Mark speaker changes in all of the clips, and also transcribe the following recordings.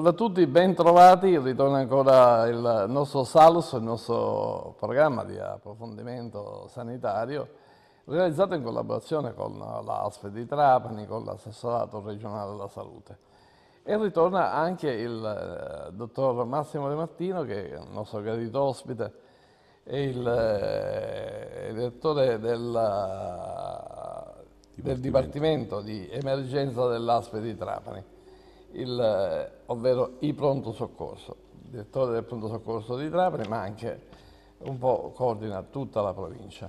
Speaker 1: Salve a tutti, bentrovati, ritorna ancora il nostro SALUS, il nostro programma di approfondimento sanitario realizzato in collaborazione con l'ASFE di Trapani, con l'assessorato regionale della salute. E ritorna anche il eh, dottor Massimo De Martino che è il nostro gradito ospite e il, eh, direttore della, del Dipartimento di Emergenza dell'ASPE di Trapani il, eh, ovvero i pronto soccorso, direttore del pronto soccorso di Trapani, ma anche un po' coordina tutta la provincia.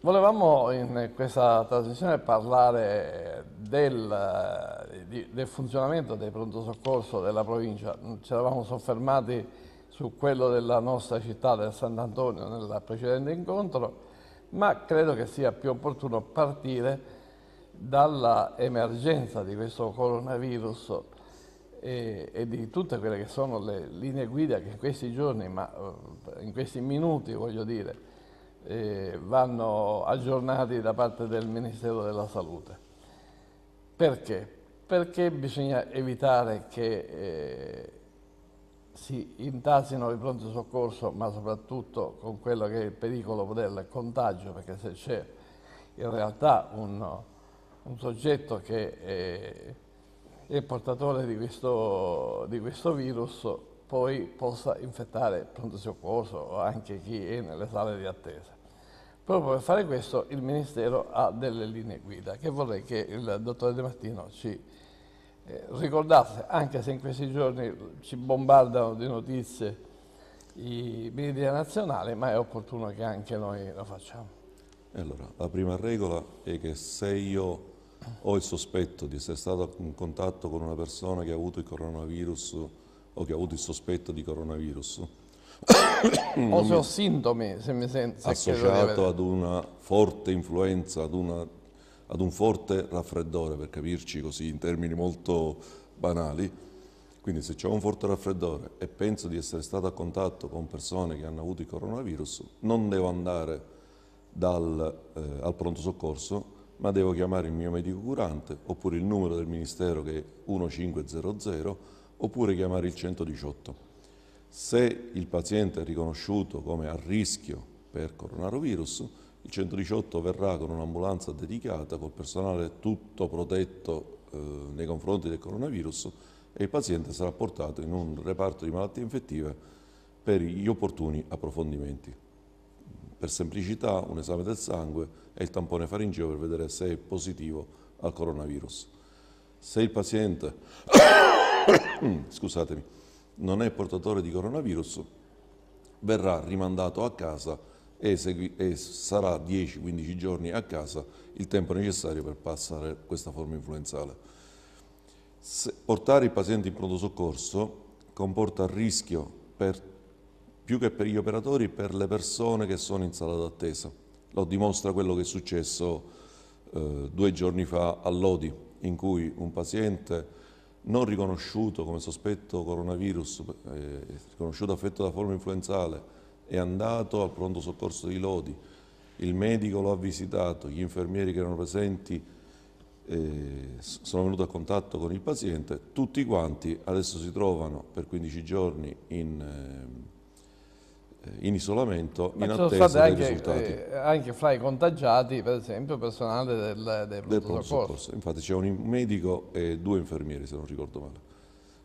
Speaker 1: Volevamo in questa trasmissione parlare del, eh, del funzionamento dei pronto soccorso della provincia, ci eravamo soffermati su quello della nostra città del Sant'Antonio nel precedente incontro, ma credo che sia più opportuno partire dalla emergenza di questo coronavirus e, e, di tutte quelle che sono le linee guida che in questi giorni, ma eh, in questi minuti voglio dire, eh, vanno aggiornati da parte del Ministero della Salute. Perché? Perché bisogna evitare che eh, si intasino i pronto soccorso, ma soprattutto con quello che è il pericolo del contagio, perché se c'è in realtà un un soggetto che è, eh, è portatore di questo, di questo, virus poi possa infettare il pronto soccorso o anche chi è nelle sale di attesa. Proprio per fare questo il Ministero ha delle linee guida che vorrei che il dottore De Martino ci eh, ricordasse, anche se in questi giorni ci bombardano di notizie i media nazionali, ma è opportuno che anche noi lo facciamo.
Speaker 2: Allora, la prima regola è che se io o il sospetto di essere stato in contatto con una persona che ha avuto il coronavirus o che ha avuto il sospetto di coronavirus. o se ho
Speaker 1: sintomi, se mi sento. Associato ad
Speaker 2: una forte influenza, ad, una, ad un forte raffreddore, per capirci così in termini molto banali. Quindi se ho un forte raffreddore e penso di essere stato a contatto con persone che hanno avuto il coronavirus, non devo andare dal, eh, al pronto soccorso, ma devo chiamare il mio medico curante oppure il numero del ministero che è 1500 oppure chiamare il 118. Se il paziente è riconosciuto come a rischio per coronavirus, il 118 verrà con un'ambulanza dedicata, col personale tutto protetto eh, nei confronti del coronavirus e il paziente sarà portato in un reparto di malattie infettive per gli opportuni approfondimenti per semplicità un esame del sangue e il tampone faringeo per vedere se è positivo al coronavirus. Se il paziente scusatemi, non è portatore di coronavirus, verrà rimandato a casa e, e sarà 10-15 giorni a casa il tempo necessario per passare questa forma influenzale. Se portare il paziente in pronto soccorso comporta il rischio per tutti più che per gli operatori, per le persone che sono in sala d'attesa. Lo dimostra quello che è successo eh, due giorni fa a Lodi, in cui un paziente non riconosciuto come sospetto coronavirus, eh, riconosciuto affetto da forma influenzale, è andato al pronto soccorso di Lodi, il medico lo ha visitato, gli infermieri che erano presenti eh, sono venuti a contatto con il paziente, tutti quanti adesso si trovano per 15 giorni in... Eh, eh, in isolamento Ma in attesa dei anche, risultati.
Speaker 1: Eh, anche fra i contagiati, per esempio, personale del, del, del pronto soccorso.
Speaker 2: Infatti c'è un medico e due infermieri, se non ricordo male.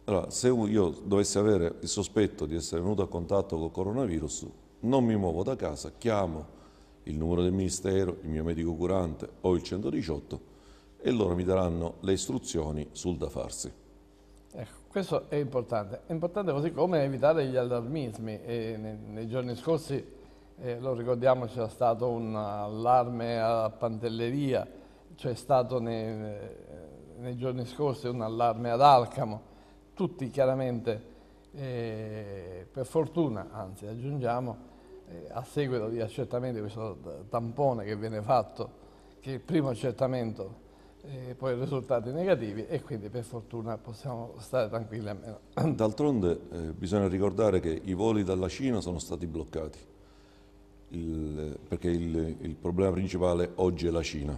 Speaker 2: Allora, se io dovessi avere il sospetto di essere venuto a contatto col coronavirus, non mi muovo da casa, chiamo il numero del ministero, il mio medico curante o il 118 e loro mi daranno le istruzioni sul da farsi.
Speaker 1: Ecco, questo è importante. È importante così come evitare gli allarmismi. Nei, nei, giorni scorsi, eh, lo ricordiamo, c'è stato un allarme a Pantelleria, c'è stato nei, eh, nei, giorni scorsi un allarme ad Alcamo. Tutti chiaramente, eh, per fortuna, anzi aggiungiamo, eh, a seguito di accertamenti, questo tampone che viene fatto, che è il primo accertamento eh, poi risultati negativi e quindi per fortuna possiamo stare tranquilli almeno.
Speaker 2: D'altronde eh, bisogna ricordare che i voli dalla Cina sono stati bloccati, il, perché il, il problema principale oggi è la Cina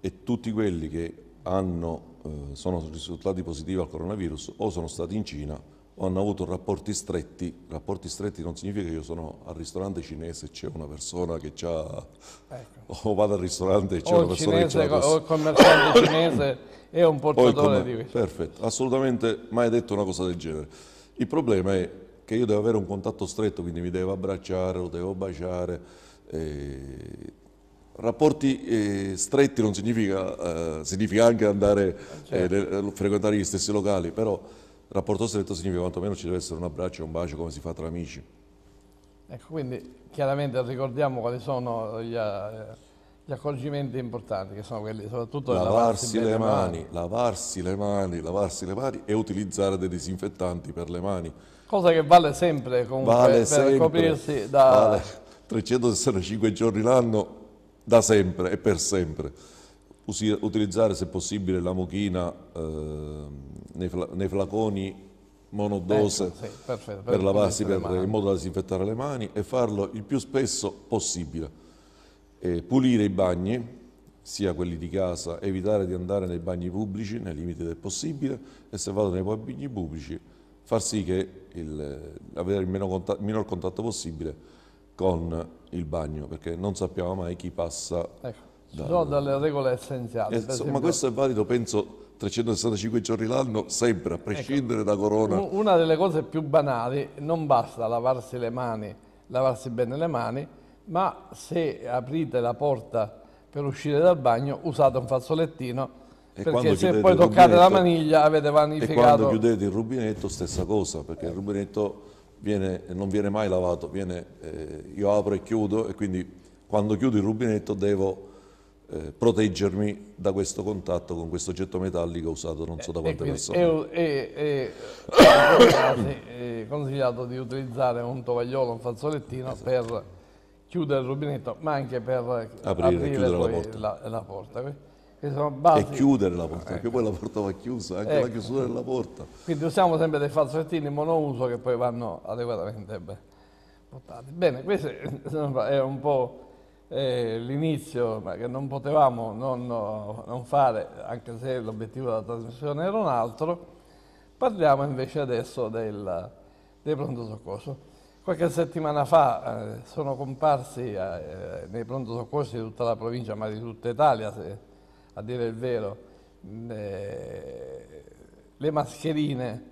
Speaker 2: e tutti quelli che hanno, eh, sono risultati positivi al coronavirus o sono stati in Cina hanno avuto rapporti stretti, rapporti stretti non significa che io sono al ristorante cinese e c'è una persona che ha, ecco. o oh, vado al ristorante e c'è una persona cinese, che ha, o il
Speaker 1: commerciante cinese è un portatore di questo. Perfetto,
Speaker 2: assolutamente mai detto una cosa del genere. Il problema è che io devo avere un contatto stretto, quindi mi devo abbracciare, lo devo baciare. Eh, rapporti eh, stretti non significa, eh, significa anche andare, certo. Eh, eh, frequentare gli stessi locali, però rapporto stretto significa quantomeno ci deve essere un abbraccio, e un bacio come si fa tra amici.
Speaker 1: Ecco, quindi chiaramente ricordiamo quali sono gli, eh, gli accorgimenti importanti, che sono quelli soprattutto... Lavarsi, lavarsi le mani,
Speaker 2: mani, lavarsi le mani, lavarsi le mani e utilizzare dei disinfettanti per le mani.
Speaker 1: Cosa che vale sempre comunque vale per sempre. coprirsi da... Vale
Speaker 2: 365 giorni l'anno da sempre e per sempre utilizzare se possibile la mochina eh, nei, flaconi monodose ecco, sì, perfetto, per, per lavarsi per, in modo da disinfettare le mani e farlo il più spesso possibile. E pulire i bagni, sia quelli di casa, evitare di andare nei bagni pubblici nei limiti del possibile e se vado nei bagni pubblici far sì che il, avere il meno contatto, minor contatto possibile con il bagno perché non sappiamo mai chi passa ecco da, no,
Speaker 1: dalle regole essenziali. Eh, esempio, ma questo
Speaker 2: è valido, penso, 365 giorni l'anno, sempre, a ecco, prescindere ecco, da corona.
Speaker 1: Una delle cose più banali, non basta lavarsi le mani, lavarsi bene le mani, ma se aprite la porta per uscire dal bagno, usate un fazzolettino, e perché se poi toccate la maniglia avete vanificato. E quando chiudete
Speaker 2: il rubinetto, stessa cosa, perché il rubinetto viene, non viene mai lavato, viene, eh, io apro e chiudo e quindi quando chiudo il rubinetto devo eh, proteggermi da questo contatto con questo oggetto metallico usato non so da eh, quante e persone.
Speaker 1: e, è, consigliato di utilizzare un tovagliolo, un fazzolettino esatto. per chiudere il rubinetto, ma anche per aprire, aprire la porta. La, la porta. Basi... E chiudere la porta, ecco. perché
Speaker 2: poi la porta va chiusa, anche ecco. la chiusura della porta.
Speaker 1: Quindi usiamo sempre dei fazzolettini monouso che poi vanno adeguatamente beh, portati. Bene, questo è un po' eh, l'inizio che non potevamo non, non fare, anche se l'obiettivo della trasmissione era un altro, parliamo invece adesso del, dei pronto soccorso. Qualche settimana fa eh, sono comparsi eh, nei pronto soccorsi di tutta la provincia, ma di tutta Italia, se, a dire il vero, eh, le mascherine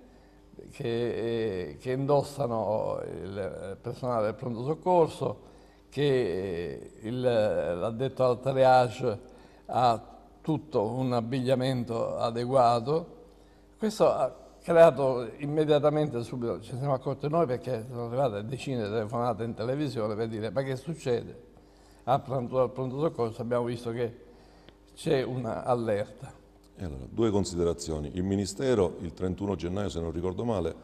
Speaker 1: che, eh, che indossano il personale del pronto soccorso, che eh, eh, l'addetto al triage ha tutto un abbigliamento adeguato. Questo ha creato immediatamente, subito, ci siamo accorti noi perché sono arrivate decine di telefonate in televisione per dire ma che succede? Al pronto, al pronto soccorso abbiamo visto che c'è un'allerta.
Speaker 2: Allora, due considerazioni. Il Ministero il 31 gennaio, se non ricordo male,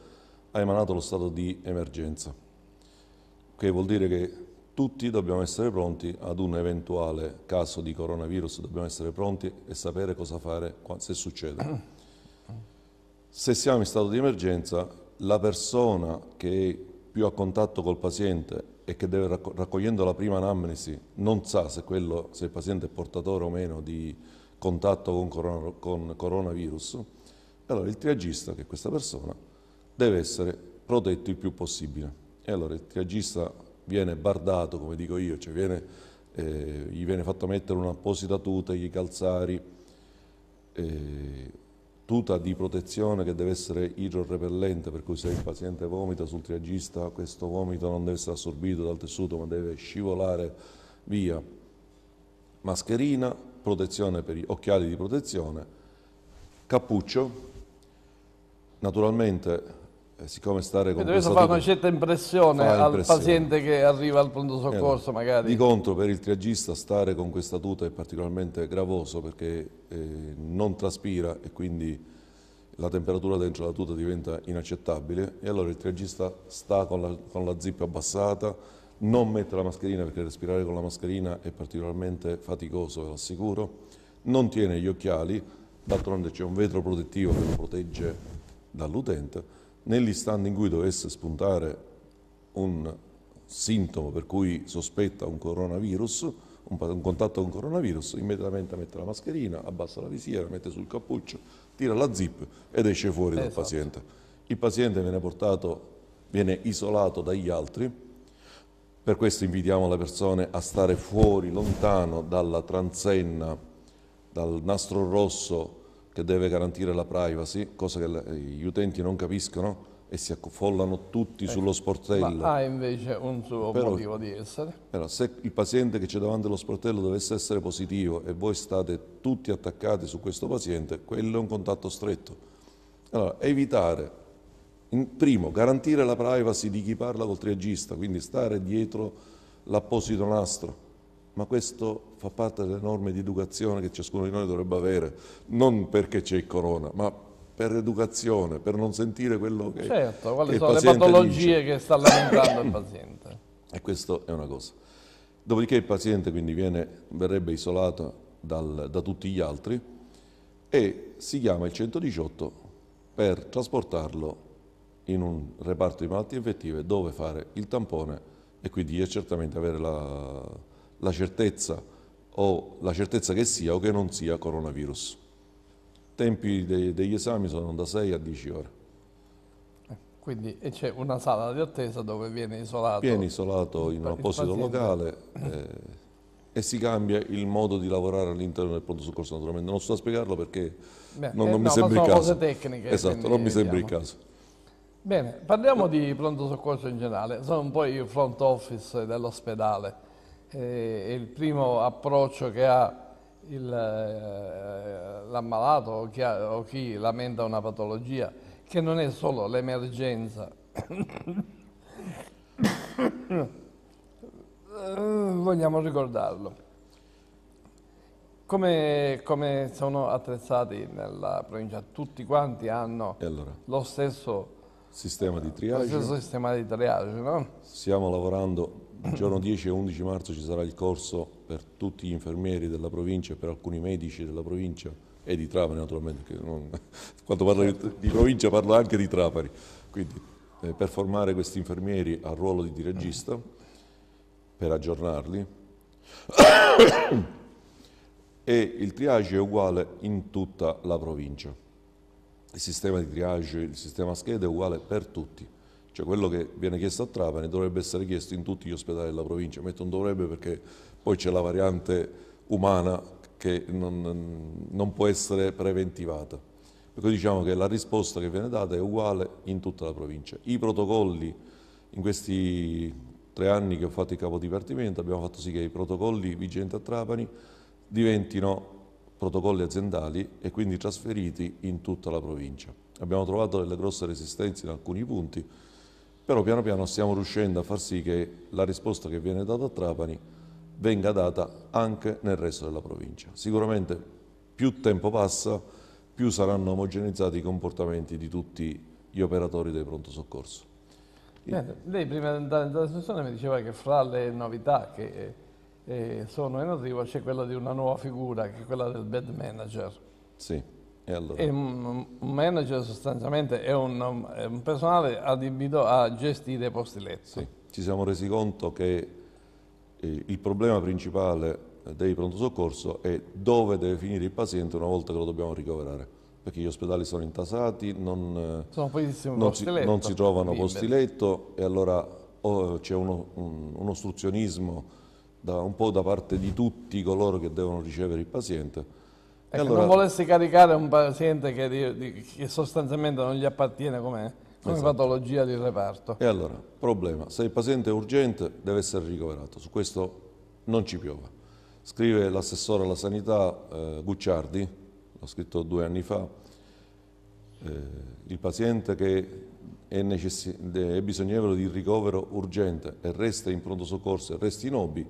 Speaker 2: ha emanato lo stato di emergenza, che vuol dire che tutti dobbiamo essere pronti ad un eventuale caso di coronavirus, dobbiamo essere pronti e sapere cosa fare se succede. Se siamo in stato di emergenza, la persona che è più a contatto col paziente e che deve, raccogliendo la prima anamnesi non sa se, quello, se il paziente è portatore o meno di contatto con, corona, con coronavirus, allora il triagista, che è questa persona, deve essere protetto il più possibile. E allora il triagista viene bardato, come dico io, cioè viene, eh, gli viene fatto mettere un'apposita tuta, gli calzari, eh, tuta di protezione che deve essere idrorepellente, per cui se il paziente vomita sul triagista questo vomito non deve essere assorbito dal tessuto ma deve scivolare via. Mascherina, protezione per gli occhiali di protezione, cappuccio, naturalmente eh, siccome stare con questo fa una certa impressione, impressione, al paziente
Speaker 1: che arriva al pronto eh soccorso eh, magari. Di
Speaker 2: contro per il triagista stare con questa tuta è particolarmente gravoso perché eh, non traspira e quindi la temperatura dentro la tuta diventa inaccettabile e allora il triagista sta con la, con la zip abbassata, non mette la mascherina perché respirare con la mascherina è particolarmente faticoso, ve lo assicuro, non tiene gli occhiali, d'altronde c'è un vetro protettivo che lo protegge dall'utente nell'istante in cui dovesse spuntare un sintomo per cui sospetta un coronavirus, un, un contatto con coronavirus, immediatamente mette la mascherina, abbassa la visiera, mette sul cappuccio, tira la zip ed esce fuori esatto. dal paziente. Il paziente viene portato, viene isolato dagli altri, per questo invitiamo le persone a stare fuori, lontano dalla transenna, dal nastro rosso, che deve garantire la privacy, cosa che gli utenti non capiscono e si affollano tutti eh, sullo sportello. Ma ha
Speaker 1: invece un suo però, motivo di essere.
Speaker 2: Però se il paziente che c'è davanti allo sportello dovesse essere positivo e voi state tutti attaccati su questo paziente, quello è un contatto stretto. Allora, evitare, in, primo, garantire la privacy di chi parla col triagista, quindi stare dietro l'apposito nastro, ma questo fa parte delle norme di educazione che ciascuno di noi dovrebbe avere, non perché c'è il corona, ma per educazione, per non sentire quello che Certo, quali che sono le patologie dice. che
Speaker 1: sta lamentando il paziente.
Speaker 2: E questo è una cosa. Dopodiché il paziente quindi viene, verrebbe isolato dal, da tutti gli altri e si chiama il 118 per trasportarlo in un reparto di malattie infettive dove fare il tampone e quindi certamente avere la, la certezza o la certezza che sia o che non sia coronavirus. I tempi de degli esami sono da 6 a 10 ore.
Speaker 1: Quindi e c'è una sala di attesa dove viene isolato? Viene isolato in un apposito
Speaker 2: locale eh, e si cambia il modo di lavorare all'interno del pronto soccorso naturalmente. Non sto a spiegarlo perché
Speaker 1: Beh, non, non eh, mi no, sembra il caso. Sono cose tecniche. Esatto, non mi sembra il caso. Bene, parliamo di pronto soccorso in generale. Sono un po' il front office dell'ospedale e il primo approccio che ha eh, l'ammalato o, o, chi lamenta una patologia, che non è solo l'emergenza. Vogliamo ricordarlo. Come, come, sono attrezzati nella provincia? Tutti quanti hanno allora, lo stesso
Speaker 2: sistema di triage. Sistema
Speaker 1: di triage no?
Speaker 2: Stiamo lavorando il giorno 10 e 11 marzo ci sarà il corso per tutti gli infermieri della provincia e per alcuni medici della provincia e di Trapani naturalmente, non, quando parlo di, di provincia parlo anche di Trapani, quindi eh, per formare questi infermieri al ruolo di dirigista, per aggiornarli. e il triage è uguale in tutta la provincia. Il sistema di triage, il sistema scheda è uguale per tutti. Cioè quello che viene chiesto a Trapani dovrebbe essere chiesto in tutti gli ospedali della provincia, metto un dovrebbe perché poi c'è la variante umana che non, non può essere preventivata. Per ecco, cui diciamo che la risposta che viene data è uguale in tutta la provincia. I protocolli in questi tre anni che ho fatto il capo dipartimento, abbiamo fatto sì che i protocolli vigenti a Trapani diventino protocolli aziendali e quindi trasferiti in tutta la provincia. Abbiamo trovato delle grosse resistenze in alcuni punti, però piano piano stiamo riuscendo a far sì che la risposta che viene data a Trapani venga data anche nel resto della provincia. Sicuramente più tempo passa, più saranno omogeneizzati i comportamenti di tutti gli operatori dei pronto soccorso.
Speaker 1: Bene, lei prima di andare in trasmissione mi diceva che fra le novità che eh, sono in arrivo c'è quella di una nuova figura, che è quella del bed manager.
Speaker 2: Sì. Allora.
Speaker 1: un manager sostanzialmente è un, è un, personale adibito a gestire posti letto. Sì.
Speaker 2: Ci siamo resi conto che eh, il problema principale dei pronto soccorso è dove deve finire il paziente una volta che lo dobbiamo ricoverare, perché gli ospedali sono intasati, non,
Speaker 1: sono non, si, letto, non si, trovano liberi. posti
Speaker 2: letto e allora oh, c'è un, un, ostruzionismo da, un po' da parte di tutti coloro che devono ricevere il paziente Ecco, allora, non
Speaker 1: volessi caricare un paziente che, che sostanzialmente non gli appartiene com'è, come esatto. patologia di reparto. E
Speaker 2: allora, problema, se il paziente è urgente deve essere ricoverato, su questo non ci piova. Scrive l'assessore alla sanità eh, Gucciardi, l'ho scritto due anni fa, eh, il paziente che è, è bisognevole di ricovero urgente e resta in pronto soccorso e resti in OBI,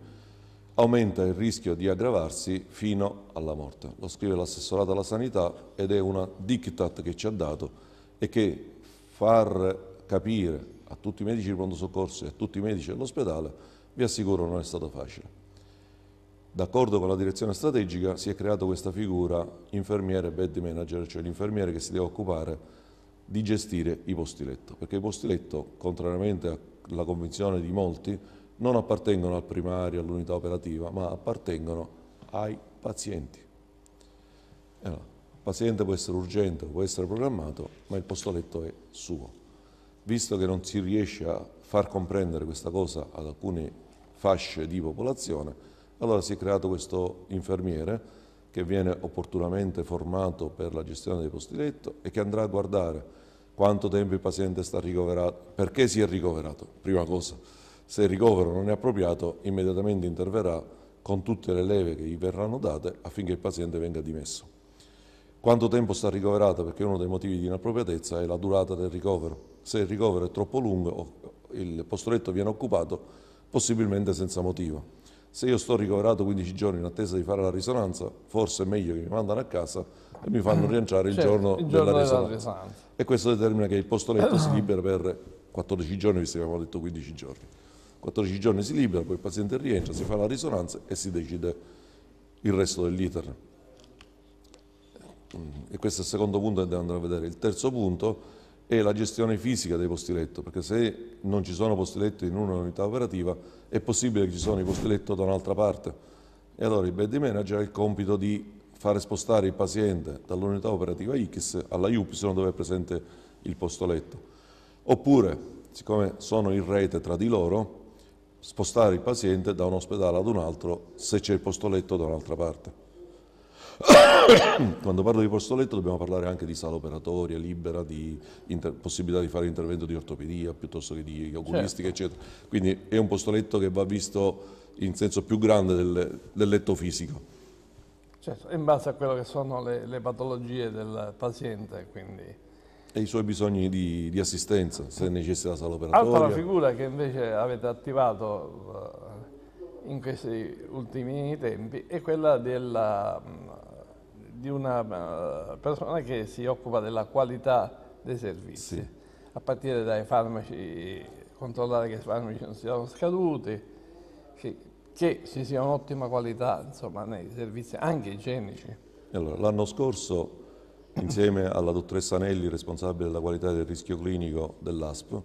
Speaker 2: aumenta il rischio di aggravarsi fino alla morte. Lo scrive l'assessorato alla sanità ed è una diktat che ci ha dato e che far capire a tutti i medici di pronto soccorso e a tutti i medici dell'ospedale, vi assicuro non è stato facile. D'accordo con la direzione strategica si è creata questa figura infermiere bed manager, cioè l'infermiere che si deve occupare di gestire i posti letto, perché i posti letto, contrariamente alla convinzione di molti, non appartengono al primario, all'unità operativa, ma appartengono ai pazienti. Allora, eh il paziente può essere urgente, può essere programmato, ma il postoletto è suo. Visto che non si riesce a far comprendere questa cosa ad alcune fasce di popolazione, allora si è creato questo infermiere che viene opportunamente formato per la gestione dei posti letto e che andrà a guardare quanto tempo il paziente sta ricoverato, perché si è ricoverato, prima cosa se il ricovero non è appropriato immediatamente interverrà con tutte le leve che gli verranno date affinché il paziente venga dimesso. Quanto tempo sta ricoverato? Perché uno dei motivi di inappropriatezza è la durata del ricovero. Se il ricovero è troppo lungo o il postoletto viene occupato, possibilmente senza motivo. Se io sto ricoverato 15 giorni in attesa di fare la risonanza, forse è meglio che mi mandano a casa e mi fanno mm. rilanciare il, cioè, giorno, il giorno, della, della risonanza. risonanza. E questo determina che il postoletto si libera per 14 giorni, visto che abbiamo detto 15 giorni. 14 giorni si libera, poi il paziente rientra, si fa la risonanza e si decide il resto dell'iter. Mm, e questo è il secondo punto che devo a vedere. Il terzo punto è la gestione fisica dei posti letto, perché se non ci sono posti letto in una unità operativa è possibile che ci sono i posti letto da un'altra parte. E allora il bed manager ha il compito di fare spostare il paziente dall'unità operativa X alla UPY dove è presente il posto letto. Oppure, siccome sono in rete tra di loro, spostare il paziente da un ospedale ad un altro se c'è il posto letto da un'altra parte. Quando parlo di posto letto dobbiamo parlare anche di sala operatoria libera, di inter- possibilità di fare intervento di ortopedia piuttosto che di oculistica, certo. eccetera. Quindi è un posto letto che va visto in senso più grande del, del letto fisico.
Speaker 1: Certo, in base a quello che sono le, le patologie del paziente, quindi
Speaker 2: e i suoi bisogni di, di assistenza, se necessita sala operatoria. Altra
Speaker 1: figura che invece avete attivato eh, in questi ultimi tempi è quella della, mm, di una eh, persona che si occupa della qualità dei servizi, sì. a partire dai farmaci, controllare che i farmaci non siano scaduti, che, che ci sia un'ottima qualità insomma, nei servizi anche igienici.
Speaker 2: Allora, l'anno scorso insieme alla dottoressa Nelli, responsabile della qualità del rischio clinico dell'ASP,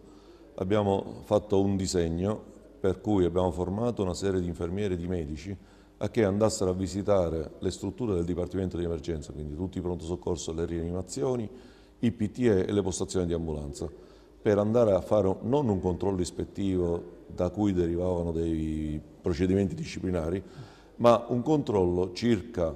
Speaker 2: abbiamo fatto un disegno per cui abbiamo formato una serie di infermieri e di medici a che andassero a visitare le strutture del Dipartimento di Emergenza, quindi tutti i pronto soccorso, le rianimazioni, i PTE e le postazioni di ambulanza, per andare a fare non un controllo ispettivo da cui derivavano dei procedimenti disciplinari, ma un controllo circa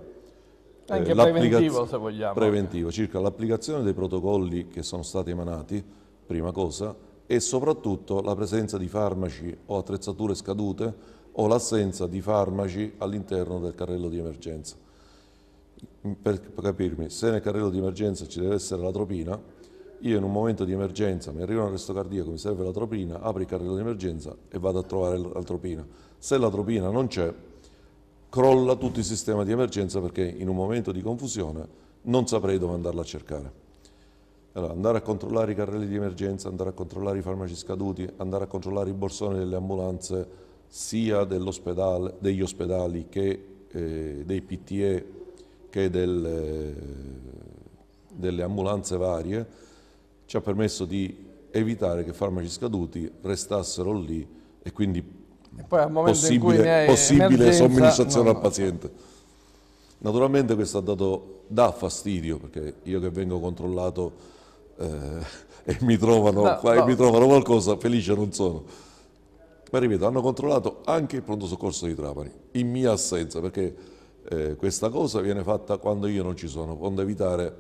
Speaker 2: eh, Anche preventivo se vogliamo. Preventivo, circa l'applicazione dei protocolli che sono stati emanati, prima cosa, e soprattutto la presenza di farmaci o attrezzature scadute o l'assenza di farmaci all'interno del carrello di emergenza. Mm, per capirmi, se nel carrello di emergenza ci deve essere la tropina, io in un momento di emergenza mi arriva un arresto cardiaco, mi serve la tropina, apro il carrello di emergenza e vado a trovare la tropina. Se la tropina non c'è, crolla tutto il sistema di emergenza perché in un momento di confusione non saprei dove andarla a cercare. Allora, andare a controllare i carrelli di emergenza, andare a controllare i farmaci scaduti, andare a controllare i borsoni delle ambulanze, sia degli ospedali che eh, dei PTE che del, eh, delle ambulanze varie, ci ha permesso di evitare che farmaci scaduti restassero lì e quindi e poi al momento possibile, in cui ne possibile somministrazione no, no. al paziente. Naturalmente questo ha dato, da fastidio, perché io che vengo controllato eh, e, mi trovano, no, qua, e mi trovano qualcosa, felice non sono. Ma ripeto, hanno controllato anche il pronto soccorso di Trapani, in mia assenza, perché eh, questa cosa viene fatta quando io non ci sono, quando evitare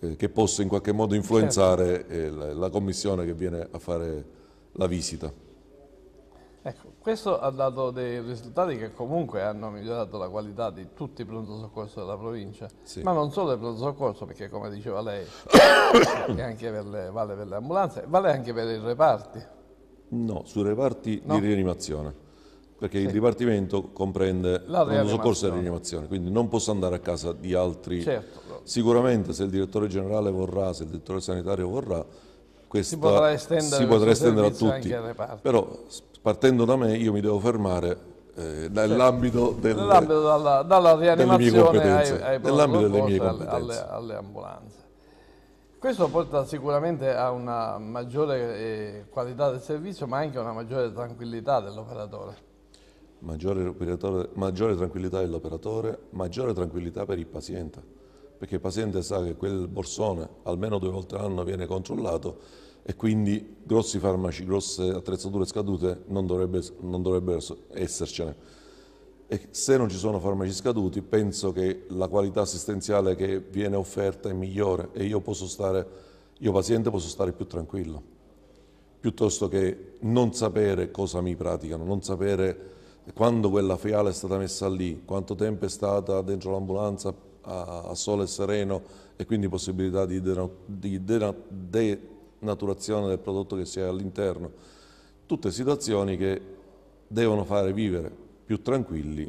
Speaker 2: eh, che possa in qualche modo certo. influenzare certo. la, la commissione che viene a fare la visita.
Speaker 1: Ecco, questo ha dato dei risultati che comunque hanno migliorato la qualità di tutti i pronto soccorso della provincia, sì. ma non solo il pronto soccorso, perché come diceva lei, per le, vale per le ambulanze, vale anche per i reparti.
Speaker 2: No, sui reparti no. di rianimazione, perché sì. il dipartimento comprende la pronto soccorso e rianimazione, quindi non posso andare a casa di altri. Certo. Sicuramente se il direttore generale vorrà, se il direttore sanitario vorrà, questa si potrà estendere, si potrà estendere a tutti, però partendo da me io mi devo fermare eh, nell'ambito delle, dalla, dalla rianimazione nell'ambito delle mie competenze. Alle,
Speaker 1: alle, ambulanze. Questo porta sicuramente a una maggiore eh, qualità del servizio ma anche a una maggiore tranquillità dell'operatore.
Speaker 2: Maggiore, maggiore tranquillità dell'operatore, maggiore tranquillità per il paziente perché il paziente sa che quel borsone almeno due volte all'anno viene controllato e quindi grossi farmaci, grosse attrezzature scadute non, dovrebbe, dovrebbero essercene. E se non ci sono farmaci scaduti, penso che la qualità assistenziale che viene offerta è migliore e io, posso stare, io paziente posso stare più tranquillo, piuttosto che non sapere cosa mi praticano, non sapere quando quella fiala è stata messa lì, quanto tempo è stata dentro l'ambulanza a, sole sereno e quindi possibilità di, denaturazione del prodotto che si ha all'interno. Tutte situazioni che devono fare vivere più tranquilli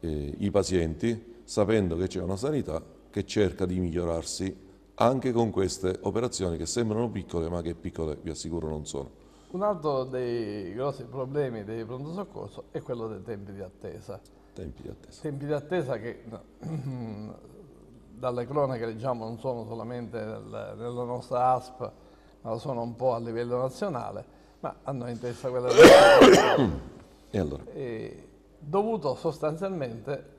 Speaker 2: eh, i pazienti sapendo che c'è una sanità che cerca di migliorarsi anche con queste operazioni che sembrano piccole ma che piccole vi assicuro non sono.
Speaker 1: Un altro dei grossi problemi dei pronto soccorso è quello dei tempi di attesa. Tempi di attesa. Tempi di attesa che no, dalle cronache leggiamo non sono solamente nel, nella nostra ASP, ma sono un po' a livello nazionale, ma hanno interessa quella della
Speaker 2: E allora?
Speaker 1: E, dovuto sostanzialmente,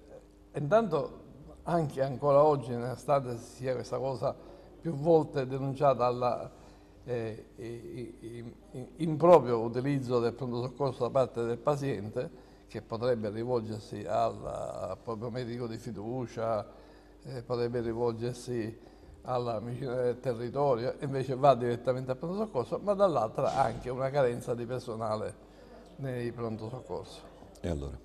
Speaker 1: intanto anche ancora oggi nell'estate sia questa cosa più volte denunciata alla eh, improprio utilizzo del pronto soccorso da parte del paziente, che potrebbe rivolgersi al eh, proprio medico di fiducia, eh, potrebbe rivolgersi alla vicina del eh, territorio, invece va direttamente al pronto soccorso, ma dall'altra anche una carenza di personale nei pronto soccorso.
Speaker 2: E allora?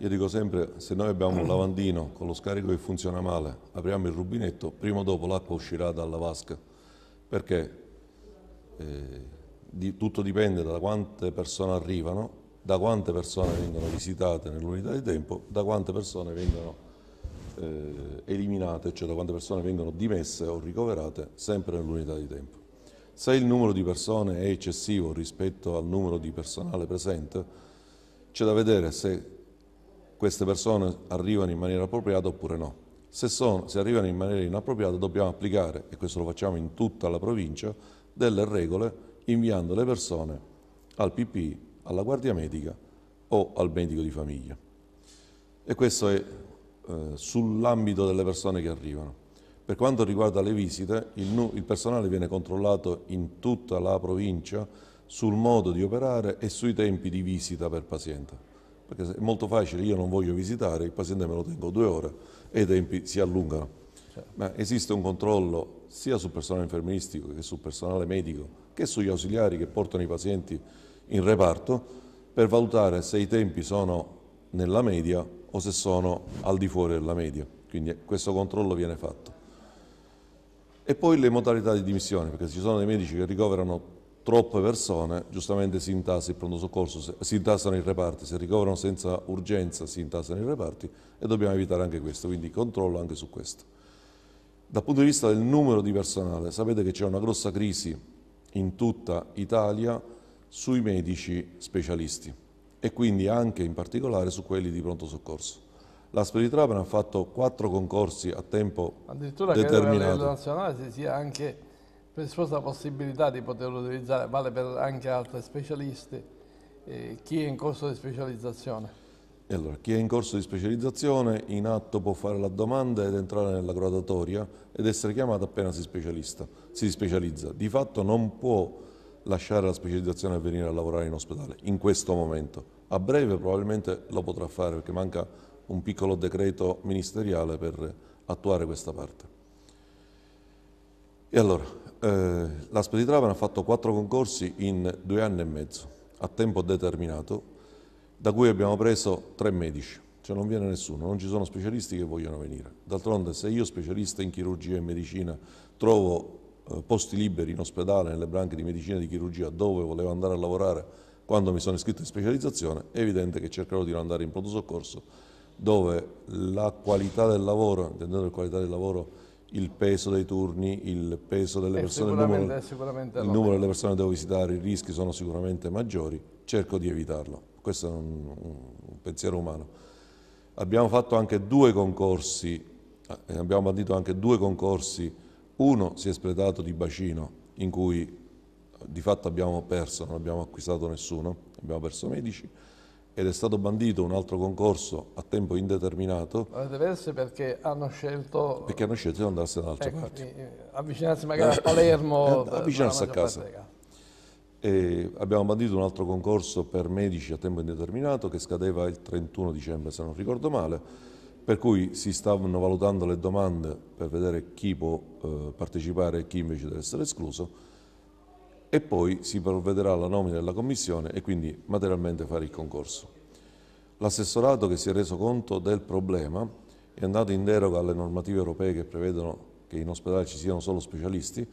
Speaker 2: Io dico sempre, se noi abbiamo un lavandino con lo scarico che funziona male, apriamo il rubinetto, prima o dopo l'acqua uscirà dalla vasca, perché eh, di, tutto dipende da quante persone arrivano da quante persone vengono visitate nell'unità di tempo, da quante persone vengono eh, eliminate, cioè da quante persone vengono dimesse o ricoverate sempre nell'unità di tempo. Se il numero di persone è eccessivo rispetto al numero di personale presente, c'è da vedere se queste persone arrivano in maniera appropriata oppure no. Se, sono, se, arrivano in maniera inappropriata dobbiamo applicare, e questo lo facciamo in tutta la provincia, delle regole inviando le persone al PPI alla guardia medica o al medico di famiglia. E questo è eh, sull'ambito delle persone che arrivano. Per quanto riguarda le visite, il, il, personale viene controllato in tutta la provincia sul modo di operare e sui tempi di visita per paziente. Perché è molto facile, io non voglio visitare, il paziente me lo tengo due ore e i tempi si allungano. Certo. Ma esiste un controllo sia sul personale infermieristico che sul personale medico, che sugli ausiliari che portano i pazienti in reparto per valutare se i tempi sono nella media o se sono al di fuori della media. Quindi questo controllo viene fatto. E poi le modalità di dimissione, perché se ci sono dei medici che ricoverano troppe persone, giustamente si intassa il pronto soccorso, si intassano i reparti, se ricoverano senza urgenza si intassano i reparti e dobbiamo evitare anche questo, quindi controllo anche su questo. Dal punto di vista del numero di personale, sapete che c'è una grossa crisi in tutta Italia sui medici specialisti e quindi anche in particolare su quelli di pronto soccorso. L'Aspe di ha fatto quattro concorsi a tempo Addirittura determinato. Addirittura che a livello
Speaker 1: nazionale si sia anche presposta la possibilità di poterlo utilizzare, vale per anche altri specialisti, eh, chi è in corso di specializzazione.
Speaker 2: E allora, chi è in corso di specializzazione in atto può fare la domanda ed entrare nella graduatoria ed essere chiamato appena si, si specializza. Di fatto non può lasciare la specializzazione e venire a lavorare in ospedale, in questo momento. A breve probabilmente lo potrà fare perché manca un piccolo decreto ministeriale per attuare questa parte. E allora, eh, l'ASPE di ha fatto quattro concorsi in due anni e mezzo, a tempo determinato, da cui abbiamo preso tre medici. Cioè non viene nessuno, non ci sono specialisti che vogliono venire. D'altronde se io specialista in chirurgia e medicina trovo eh, posti liberi in ospedale, nelle branche di medicina e di chirurgia dove volevo andare a lavorare quando mi sono iscritto in specializzazione, è evidente che cercherò di non andare in pronto soccorso dove la qualità del lavoro, intendendo la qualità del lavoro il peso dei turni, il peso delle eh, persone, sicuramente, sicuramente il numero, delle persone che devo visitare, i rischi sono sicuramente maggiori, cerco di evitarlo. Questo è un, un pensiero umano. Abbiamo fatto anche due concorsi, eh, abbiamo bandito anche due concorsi uno si è sprecato di bacino in cui eh, di fatto abbiamo perso, non abbiamo acquistato nessuno, abbiamo perso medici ed è stato bandito un altro concorso a tempo indeterminato.
Speaker 1: Diverse perché hanno scelto...
Speaker 2: Perché hanno scelto di andarsene dall'altra ecco,
Speaker 1: parte. Avvicinarsi magari a Palermo. Eh, eh, avvicinarsi a casa.
Speaker 2: E abbiamo bandito un altro concorso per medici a tempo indeterminato che scadeva il 31 dicembre se non ricordo male per cui si stavano valutando le domande per vedere chi può eh, partecipare e chi invece deve essere escluso e poi si provvederà alla nomina della commissione e quindi materialmente fare il concorso. L'assessorato che si è reso conto del problema è andato in deroga alle normative europee che prevedono che in ospedale ci siano solo specialisti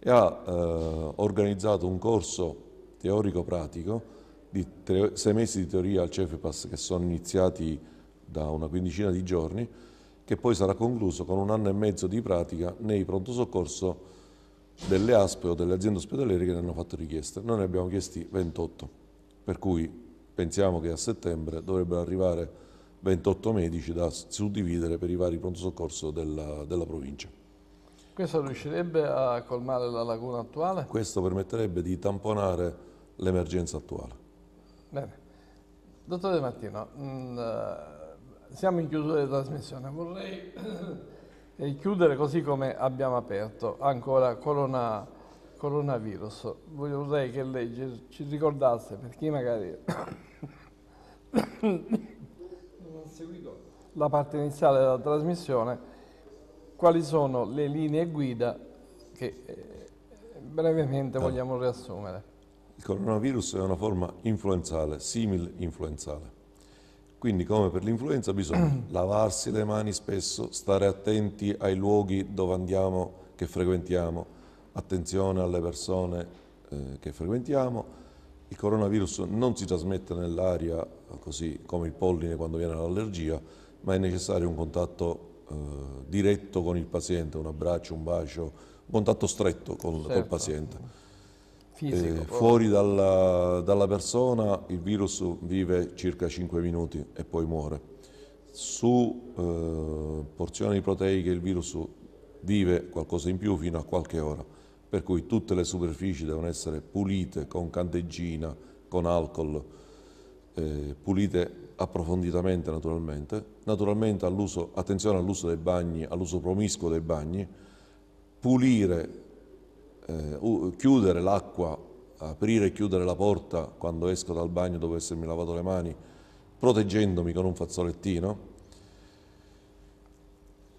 Speaker 2: e ha eh, organizzato un corso teorico-pratico di tre, sei mesi di teoria al CEFEPAS che sono iniziati da una quindicina di giorni, che poi sarà concluso con un anno e mezzo di pratica nei pronto soccorso delle ASPE o delle aziende ospedaliere che ne hanno fatto richiesta. Noi ne abbiamo chiesti 28, per cui pensiamo che a settembre dovrebbero arrivare 28 medici da suddividere per i vari pronto soccorso della, della provincia.
Speaker 1: Questo riuscirebbe a colmare la laguna attuale?
Speaker 2: Questo permetterebbe di tamponare l'emergenza attuale.
Speaker 1: Bene. Dottore Martino, mh, mm, siamo in chiusura della trasmissione. Vorrei eh, chiudere così come abbiamo aperto, ancora corona, coronavirus. Vorrei che lei ci ricordasse, per chi magari non ha seguito la parte iniziale della trasmissione, quali sono le linee guida che eh, brevemente vogliamo riassumere.
Speaker 2: Il coronavirus è una forma influenzale, simil influenzale quindi come per l'influenza bisogna lavarsi le mani spesso, stare attenti ai luoghi dove andiamo, che frequentiamo, attenzione alle persone eh, che frequentiamo. Il coronavirus non si trasmette nell'aria così come il polline quando viene l'allergia, ma è necessario un contatto eh, diretto con il paziente, un abbraccio, un bacio, un contatto stretto con, certo. col paziente. Fisico, eh, fuori oh. dalla, dalla, persona il virus vive circa 5 minuti e poi muore. Su eh, porzioni proteiche il virus vive qualcosa in più fino a qualche ora, per cui tutte le superfici devono essere pulite con candeggina, con alcol, eh, pulite approfonditamente naturalmente. Naturalmente all attenzione all'uso dei bagni, all'uso promiscuo dei bagni, pulire eh, chiudere l'acqua, aprire e chiudere la porta quando esco dal bagno dopo essermi lavato le mani, proteggendomi con un fazzolettino.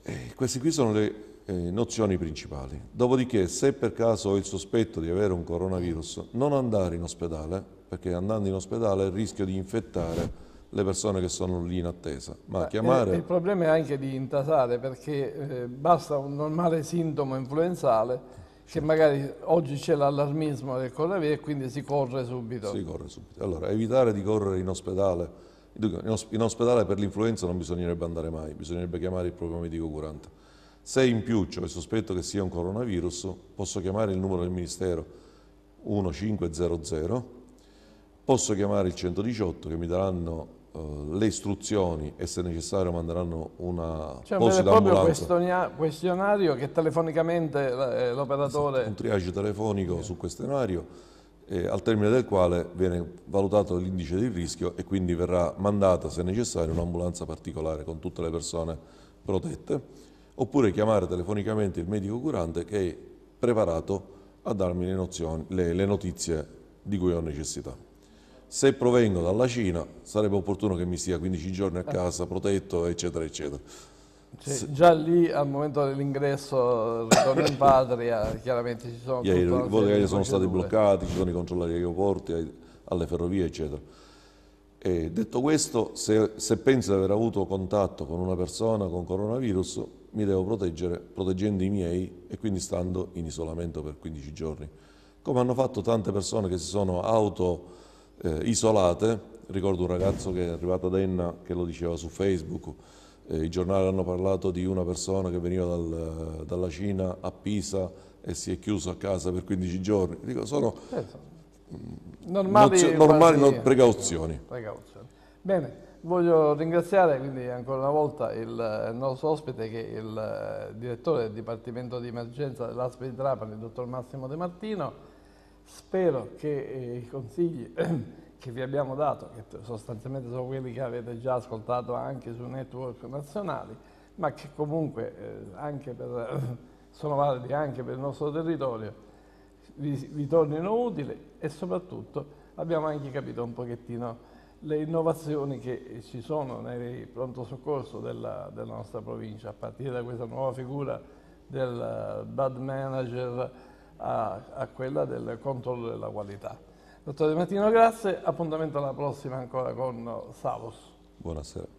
Speaker 2: E eh, queste qui sono le eh, nozioni principali. Dopodiché, se per caso ho il sospetto di avere un coronavirus, non andare in ospedale, perché andando in ospedale rischio di infettare le persone che sono lì in attesa. Ma chiamare... Il
Speaker 1: problema è anche di intasare perché eh, basta un normale sintomo influenzale che magari oggi c'è l'allarmismo del coronavirus e quindi si corre subito. Si corre
Speaker 2: subito. Allora, evitare di correre in ospedale. In ospedale per l'influenza non bisognerebbe andare mai, bisognerebbe chiamare il proprio medico curante. Se in più c'è il sospetto che sia un coronavirus, posso chiamare il numero del Ministero 1500, posso chiamare il 118 che mi daranno eh, le istruzioni e se necessario manderanno una cioè, un proprio
Speaker 1: ambulanza. questionario che telefonicamente eh, l'operatore... un
Speaker 2: triage telefonico okay. su questionario eh, al termine del quale viene valutato l'indice di rischio e quindi verrà mandata se necessario un'ambulanza particolare con tutte le persone protette oppure chiamare telefonicamente il medico curante che è preparato a darmi le, nozioni, le, le notizie di cui ho necessità se provengo dalla Cina sarebbe opportuno che mi stia 15 giorni a eh. casa, protetto, eccetera, eccetera. Cioè,
Speaker 1: Già lì al momento dell'ingresso, ritorno in patria, chiaramente ci sono... i Gli aerei sono stati bloccati,
Speaker 2: ci sono i controlli agli aeroporti, alle ferrovie, eccetera. E detto questo, se, se penso di aver avuto contatto con una persona con coronavirus, mi devo proteggere proteggendo i miei e quindi stando in isolamento per 15 giorni, come hanno fatto tante persone che si sono auto eh, isolate. Ricordo un ragazzo che è arrivato ad Enna che lo diceva su Facebook, eh, i giornali hanno parlato di una persona che veniva dal, dalla Cina a Pisa e si è chiuso a casa per 15 giorni. Dico, sono
Speaker 1: certo. mm, normali, normali no, precauzioni. precauzioni. Bene, voglio ringraziare quindi ancora una volta il eh, nostro ospite che è il eh, direttore del Dipartimento di Emergenza dell'ASP di Trapani, il dottor Massimo De Martino Spero che eh, i consigli che vi abbiamo dato, che sostanzialmente sono quelli che avete già ascoltato anche su network nazionali, ma che comunque eh, per, sono validi anche per il nostro territorio, vi, vi tornino utili e soprattutto abbiamo anche capito un pochettino le innovazioni che ci sono nel pronto soccorso della, della nostra provincia, a partire da questa nuova figura del eh, bad manager a, a quella del controllo della qualità. Dottore Martino, grazie, appuntamento alla prossima ancora con Savos.
Speaker 2: Buonasera.